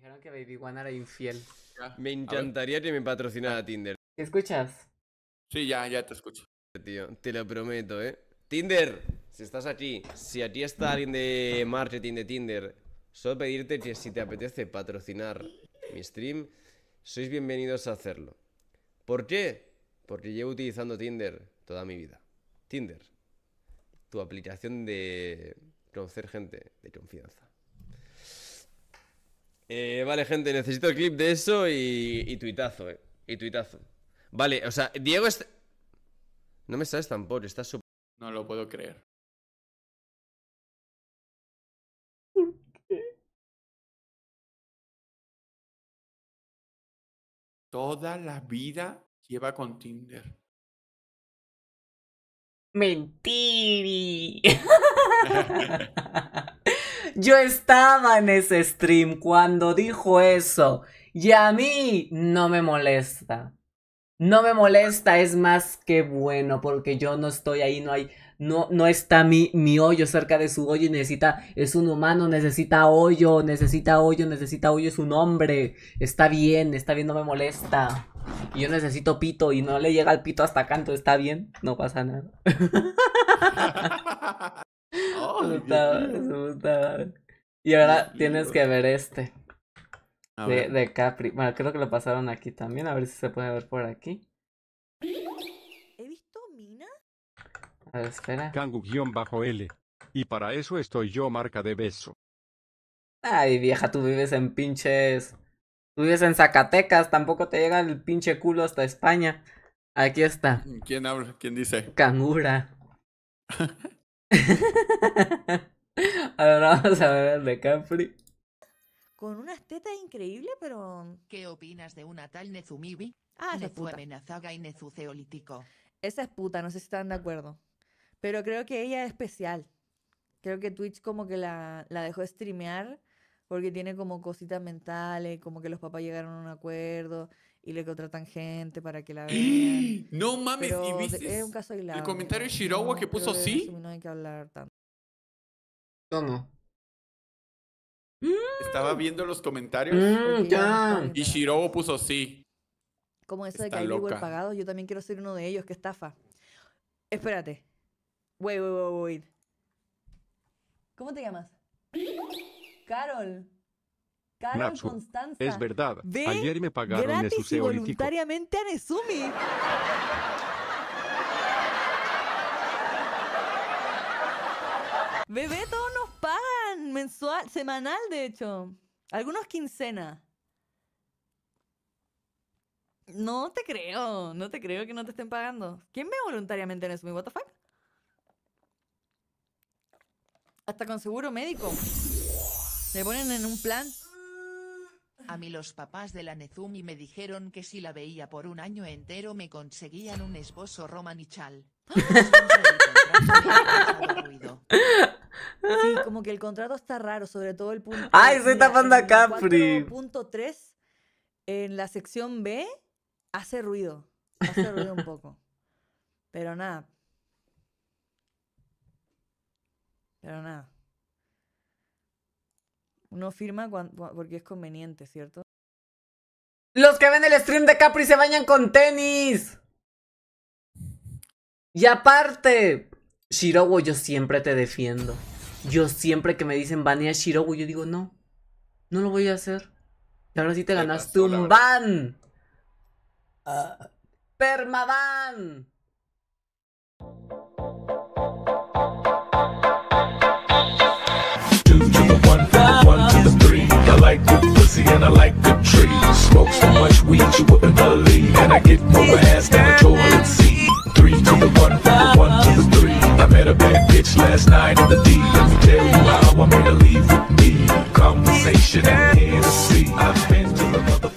Dijeron que Baby infiel. Me encantaría que me patrocinara ah. Tinder. ¿Te escuchas? Sí, ya, ya te escucho. te lo prometo, ¿eh? Tinder, si estás aquí, si aquí está alguien de marketing de Tinder, solo pedirte que si te apetece patrocinar mi stream, sois bienvenidos a hacerlo. ¿Por qué? Porque llevo utilizando Tinder toda mi vida. Tinder, tu aplicación de conocer gente de confianza. Eh, vale, gente, necesito el clip de eso y, tuitazo, eh. Y tuitazo. Vale, o sea, Diego es... No me sabes tampoco, pobre, estás súper... No lo puedo creer. Toda la vida lleva con Tinder. Mentiri. Yo estaba en ese stream cuando dijo eso. Y a mí no me molesta. No me molesta, es más que bueno, porque yo no estoy ahí, no hay, no, no está mi, mi hoyo cerca de su hoyo y necesita, es un humano, necesita hoyo, necesita hoyo, necesita hoyo, es un hombre, está bien, está bien, no me molesta. Y yo necesito pito y no le llega el pito hasta canto, está bien, no pasa nada. Y ahora tienes que ver este. De, de, Capri. Bueno, creo que lo pasaron aquí también. A ver si se puede ver por aquí. ¿He visto A ver, espera. l Y para eso estoy yo, marca de beso. Ay, vieja, tú vives en pinches. Tú vives en Zacatecas. Tampoco te llega el pinche culo hasta España. Aquí está. ¿Quién habla? ¿Quién dice? Cangura. Ahora vamos a ver de Capri. Con una tetas increíble, pero. ¿Qué opinas de una tal Nezumibi? Ah, esa y Esa es puta, no sé si están de acuerdo. Pero creo que ella es especial. Creo que Twitch como que la, la dejó streamear porque tiene como cositas mentales, como que los papás llegaron a un acuerdo y le contratan gente para que la vean. no mames, y viste el comentario de Shirowa que puso sí. No hay que hablar tanto. No, no. Estaba viendo los comentarios mm, y Shirobo puso sí. Como eso de que hay Google pagado, yo también quiero ser uno de ellos, que estafa. Espérate. Wait, wait, wait, ¿Cómo te llamas? Carol. Carol Constanza. Es verdad. Ayer me pagaron Gratis voluntariamente a Nesumi? Bebé, todos nos pagan mensual, semanal de hecho. Algunos quincena. No te creo, no te creo que no te estén pagando. ¿Quién ve voluntariamente a Nesumi? what Hasta con seguro médico. Se ponen en un plan. A mí los papás de la Nezumi me dijeron que si la veía por un año entero me conseguían un esposo romanichal. Sí, como que el contrato está raro, sobre todo el punto. ¡Ay, estoy tapando a Capri! Punto 3, en la sección B, hace ruido. Hace ruido un poco. Pero nada. Pero nada. Uno firma porque es conveniente, ¿cierto? Los que ven el stream de Capri se bañan con tenis. Y aparte, Shirowo, yo siempre te defiendo. Yo siempre que me dicen banea Shirowo, yo digo no. No lo voy a hacer. Y ahora sí te ganaste un ban. Uh, Permaban. kind like a tree. Smoke so much weed you wouldn't believe. And I get more ass than a toilet seat. Three to the one, from the one to the three. I met a bad bitch last night in the D. Let me tell you how I made her leave with me. Conversation and Hennessy. I've been to the mother.